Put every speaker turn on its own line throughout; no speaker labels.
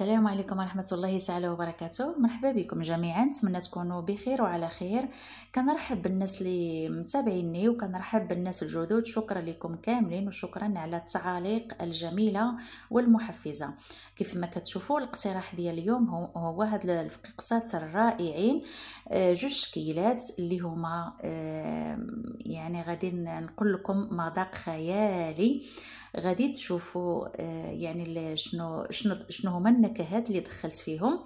السلام عليكم ورحمة الله تعالى وبركاته مرحبا بكم جميعا نتمنى تكونوا بخير وعلى خير كنرحب بالناس اللي متابعيني وكنرحب بالناس الجدد شكرا لكم كاملين وشكرا على التعاليق الجميلة والمحفزة كيف ما كتشوفوا الاقتراح ديال اليوم هو, هاد القصات الرائعين آه، جوج شكيلات اللي هما يعني غادي نقول لكم مذاق خيالي غادي تشوفوا آه، يعني شنو شنو شنو هما النكهات اللي دخلت فيهم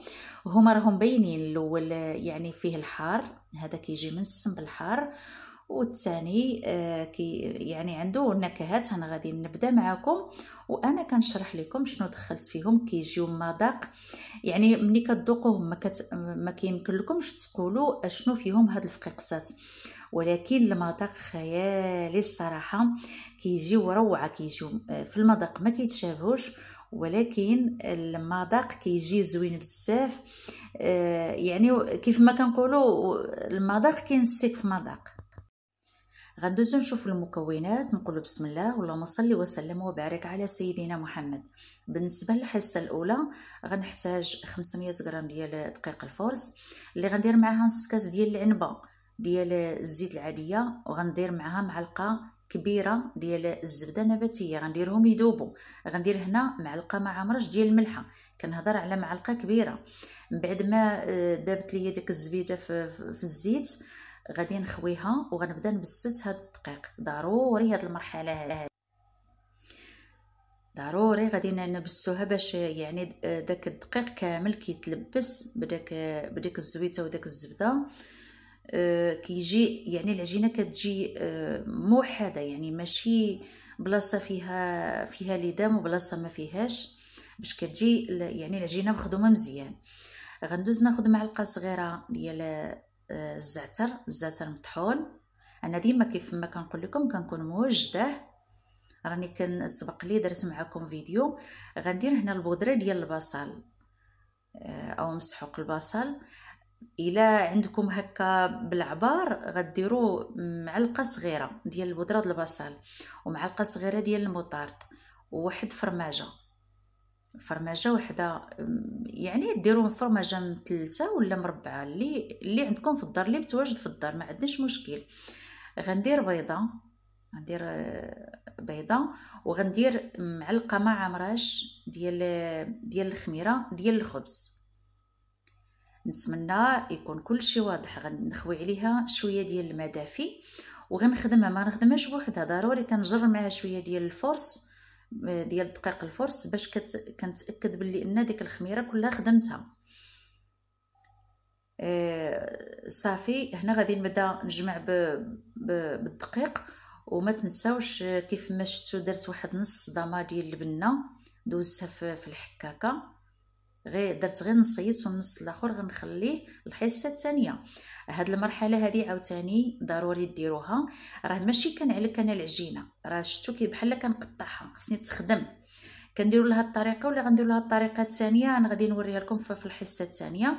هما راهم باينين الاول آه، يعني فيه الحار هذا كيجي من السم بالحار والثاني آه، كي يعني عنده نكهات انا غادي نبدا معكم وانا كنشرح لكم شنو دخلت فيهم كيجيو مذاق يعني ملي كتذوقوهم ما, كت ما كيمكن لكمش تقولوا شنو فيهم هاد الفقيقسات ولكن المذاق خيالي الصراحه كيجيو روعه آه، كيجيو في المذاق ما كيتشابهوش ولكن المذاق كيجي زوين بزاف آه، يعني كيف ما كنقولوا المذاق كينسيك في مذاق غندوزو نشوف المكونات نقول بسم الله اللهم صل وسلم وبارك على سيدنا محمد بالنسبه للحصه الاولى غنحتاج 500 غرام ديال دقيق الفورس اللي غندير معاها نص كاس ديال العنبه ديال الزيت العاديه وغندير معاها معلقه كبيره ديال الزبده النباتيه غنديرهم يذوبوا غندير هنا معلقه ما عامرش ديال الملحه كنهضر على معلقه كبيره من بعد ما آه، دابت ليا ديك الزبيده في الزيت غادي نخويها وغنبدا نبسس هاد الدقيق ضروري هاد المرحله هاد ضروري غادي نبسوها باش يعني داك الدقيق كامل كيتلبس بداك بديك الزويته وداك الزبده أه، كيجي يعني العجينه كتجي أه، موحده يعني ماشي بلاصه فيها فيها لدام وبلاصه ما فيهاش باش كتجي يعني العجينه مخدومه مزيان غندوز ناخذ معلقه صغيره ديال الزعتر الزعتر مطحون انا ديما كيف ما كنقول لكم كنكون موجده راني كنسبق لي درت معكم فيديو غندير هنا البودره ديال البصل آه، او مسحوق البصل الا عندكم هكا بالعبار غديروا معلقه صغيره ديال البودره ديال البصل ومعلقه صغيره ديال المطارد وواحد فرماجه فرماجه وحده يعني ديروا فرماجه مثلثه ولا مربعه اللي اللي عندكم في الدار اللي متواجد في الدار ما عندناش مشكل غندير بيضه غندير آه، بيضه وغندير معلقه ما عامراش ديال ديال الخميره ديال الخبز نتمنى يكون كل شيء واضح غنخوي عليها شويه ديال الماء دافي وغنخدمها ما نخدمهاش بوحدها ضروري كنجر معها شويه ديال الفرص آه، ديال دقيق الفرس باش كت... كنتاكد باللي ان ديك الخميره كلها خدمتها آه صافي هنا غادي نبدا نجمع ب... ب... بالدقيق وما تنساوش كيف ما شفتوا درت واحد نص ضمه ديال البنه دوزتها في الحكاكه غير درت غير نصيص والنص الاخر غنخليه الحصه الثانيه هاد المرحله هذه عاوتاني ضروري ديروها راه ماشي كنعلك انا العجينه راه شفتو كي بحال كنقطعها خصني تخدم كنديروا لها الطريقه ولا غنديروا لها الطريقه الثانيه انا غادي نوريها لكم في الحصه الثانيه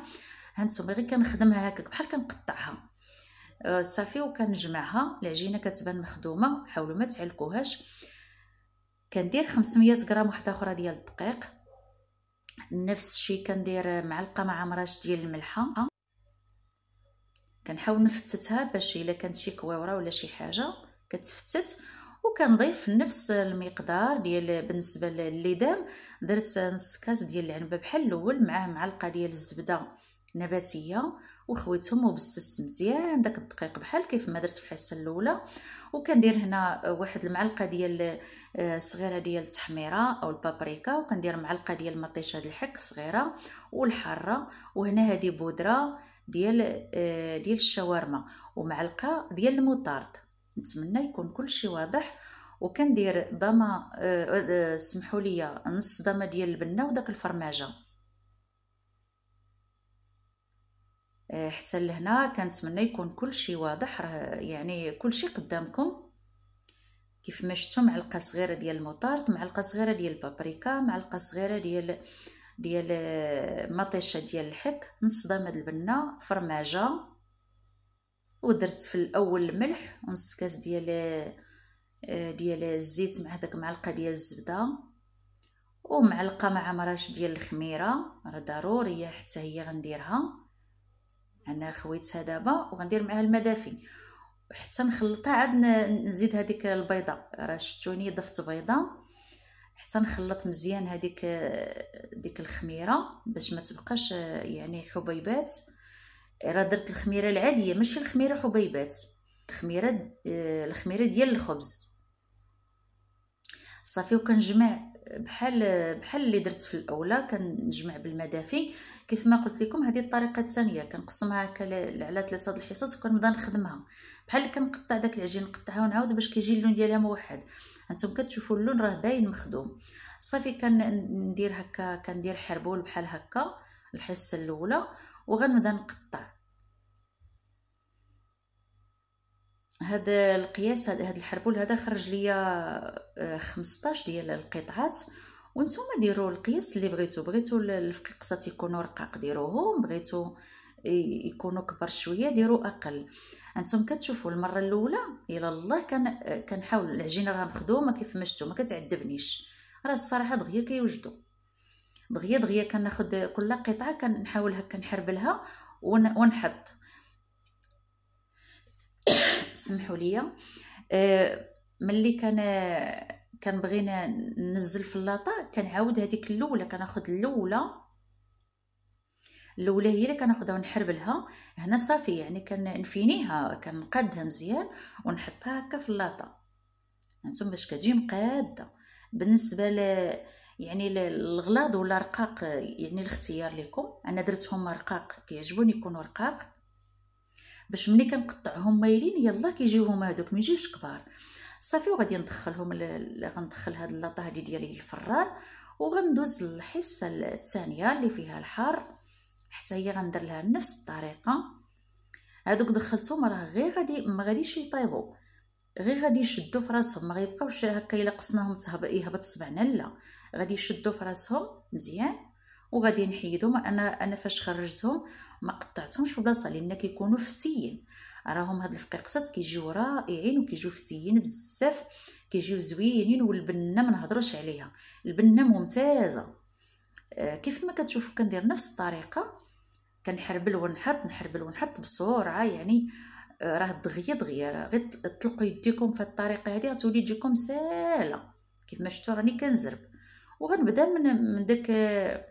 هانتوما غير كنخدمها هكاك بحال كنقطعها آه، صافي وكنجمعها العجينه كتبان مخدومه حاولوا ما تعلكوهاش كندير 500 غرام وحده اخرى ديال الدقيق نفس الشيء كندير معلقه مع مراش ديال الملحه كنحاول نفتتها باش الا كانت شي كويوره ولا شي حاجه كتفتت وكنضيف نفس المقدار ديال بالنسبه للدام درت نص كاس ديال العنبه بحال الاول معاه معلقه ديال الزبده نباتيه وخويتهم وبسست مزيان داك الدقيق بحال كيف ما درت في الحصه الاولى وكندير هنا واحد المعلقه ديال آه، صغيره ديال التحميره او البابريكا وكندير معلقه ديال مطيشه د الحك صغيره والحاره وهنا هذه بودره ديال آه، ديال الشاورما ومعلقه ديال الموطارد نتمنى يكون كلشي واضح وكندير ضمه آه، سمحوا لي نص ضمه ديال البنه وداك الفرماجه آه، حتى لهنا كنتمنى يكون كل شيء واضح راه يعني كل شيء قدامكم كيف ما شفتوا معلقه صغيره ديال المطارد معلقه صغيره ديال البابريكا معلقه صغيره ديال ديال آه، مطيشه ديال الحك نص ضامد البنه فرماجه ودرت في الاول الملح ونص كاس ديال آه، ديال الزيت مع داك معلقه ديال الزبده ومعلقه مع مراش ديال الخميره راه ضروريه حتى هي غنديرها انا خويتها دابا وغندير معها المدافين وحتى نخلطها عاد نزيد هذيك البيضه راه شفتوني ضفت بيضه حتى نخلط مزيان هذيك ديك الخميره باش ما تبقاش يعني حبيبات راه درت الخميره العاديه ماشي الخميره حبيبات الخميره الخميره ديال الخبز صافي وكنجمع بحال بحال اللي درت في الاولى كنجمع بالمدافي كيف ما قلت لكم هذه الطريقه الثانيه كنقسمها هكا على ثلاثه الحصص وكنبدا نخدمها بحال كنقطع داك العجين نقطعها ونعاود باش كيجي اللون ديالها موحد انتم كتشوفوا اللون راه باين مخدوم صافي كندير هكا كندير حربول بحال هكا الحصه الاولى وغنبدا نقطع هذا القياس هذا الحربول هذا خرج ليا 15 آه، ديال القطعات وانتوما ديروا القياس اللي بغيتو بغيتو الفقيقصات يكونوا رقاق ديروهم بغيتو يكونوا كبر شويه ديروا اقل انتم كتشوفوا المره الاولى الى الله كان كنحاول العجينه راه مخدومه كيف ما شفتوا ما كتعذبنيش راه الصراحه دغيا كيوجدوا دغيا دغيا كناخذ كل قطعه كنحاول هكا نحربلها ونحط سمحوا لي آه، ملي كان كنبغي ننزل في اللاطا كنعاود هذيك الاولى كناخذ الاولى الاولى هي اللي كناخذها ونحربلها هنا صافي يعني كنفينيها كنقادها مزيان ونحطها هكا في اللاطا هانتوما باش كتجي مقاده بالنسبه ل يعني الغلاض ولا رقاق يعني الاختيار لكم انا درتهم رقاق كيعجبوني يكونوا رقاق باش ملي كنقطعهم مايلين يلا كيجيو هما هذوك ما يجيوش كبار صافي وغادي ندخلهم ل... غندخل هاد اللاطه هادي ديالي الفران وغندوز للحصه الثانيه اللي فيها الحار حتى هي غندير لها نفس الطريقه هادوك دخلتهم راه غير غادي ما غاديش يطيبوا غير غادي يشدوا في راسهم ما غيبقاوش هكا الا قصناهم تهبط يهبط سبعنا لا غادي يشدوا في راسهم مزيان وغادي نحيدهم انا انا فاش خرجتهم ما قطعتهمش في بلاصه لان كيكونوا فتيين راهم هاد الفقيقصات كيجيو رائعين وكيجيو فتيين بزاف كيجيو زوينين والبنه ما نهضروش عليها البنه ممتازه آه كيف ما كتشوفوا كندير نفس الطريقه كنحربل ونحط نحربل ونحط بسرعه يعني آه، راه دغيا دغيا غير تطلقوا يديكم في الطريقه هذه غتولي تجيكم ساهله كيف ما شفتوا راني كنزرب وغنبدا من من داك آه،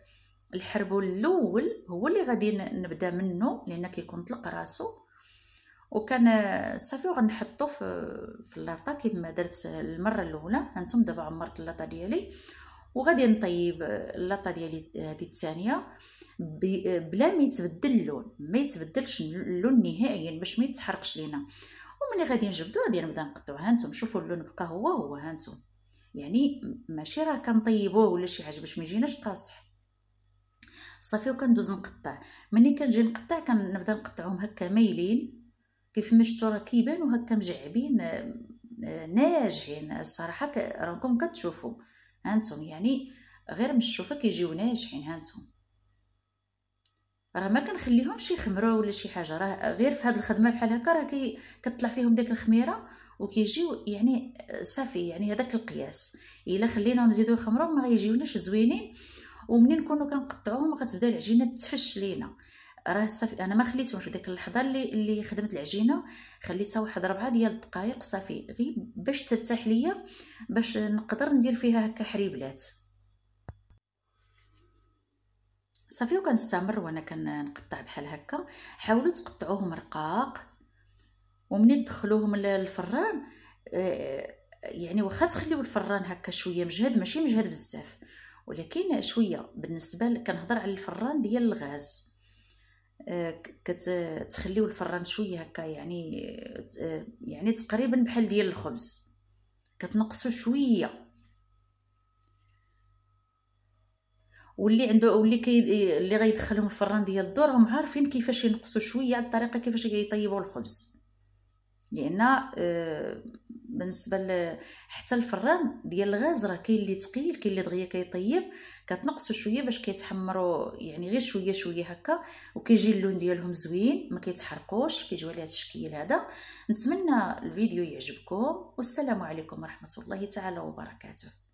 الحربول الاول هو اللي غادي نبدا منه لان كيكون طلق راسو وكان صافي وغنحطو في في اللاطه كيما درت المره الاولى هانتم دابا عمرت اللاطه ديالي وغادي نطيب اللاطه ديالي هذه الثانيه بلا ما يتبدل اللون ما يتبدلش اللون نهائيا باش ما يتحرقش لينا وملي غادي نجبدو غادي نبدا نقطعو هانتم شوفوا اللون بقى هو هو هانتم يعني ماشي راه كنطيبوه ولا شي حاجه باش ما يجيناش قاصح صافي وكندوز نقطع ملي كنجي نقطع كنبدا نقطعهم هكا مايلين كيف ما شفتوا راه كيبانوا هكا مجعبين آه، آه، ناجحين الصراحه راكم كتشوفوا هانتم يعني غير من الشوفه كيجيو ناجحين هانتم راه ما كنخليهمش يخمروا ولا شي حاجه راه غير في هذه الخدمه بحال هكا راه كطلع كتطلع فيهم ديك الخميره وكيجيو يعني آه، صافي يعني هذاك القياس الا خليناهم يزيدوا يخمروا ما غيجيوناش زوينين ومنين نكونوا كنقطعوهم غتبدا العجينه تفش لينا راه صافي انا ما خليتهمش ديك اللحظه اللي اللي خدمت العجينه خليتها واحد ربعه ديال الدقائق صافي غير باش ترتاح ليا باش نقدر ندير فيها هكا حريبلات صافي وكنستمر وانا كنقطع بحال هكا حاولوا تقطعوهم رقاق ومني تدخلوهم للفران آه، يعني واخا تخليو الفران هكا شويه مجهد ماشي مجهد بزاف ولكن شويه بالنسبه كنهضر على الفران ديال الغاز آه، كتخليو الفران شويه هكا يعني آه، يعني تقريبا بحال ديال الخبز كتنقصو شويه واللي عنده واللي كي اللي غيدخلهم الفران ديال الدور هم عارفين كيفاش ينقصوا شويه الطريقه كيفاش كيطيبوا الخبز لان آه، بالنسبه حتى الفران ديال الغاز راه كاين اللي ثقيل كاين اللي دغيا كيطيب كتنقصو شويه باش كيتحمروا يعني غير شويه شويه هكا وكيجي اللون ديالهم زوين ما كيتحرقوش كيجيو على هذا الشكل هذا نتمنى الفيديو يعجبكم والسلام عليكم ورحمه الله تعالى وبركاته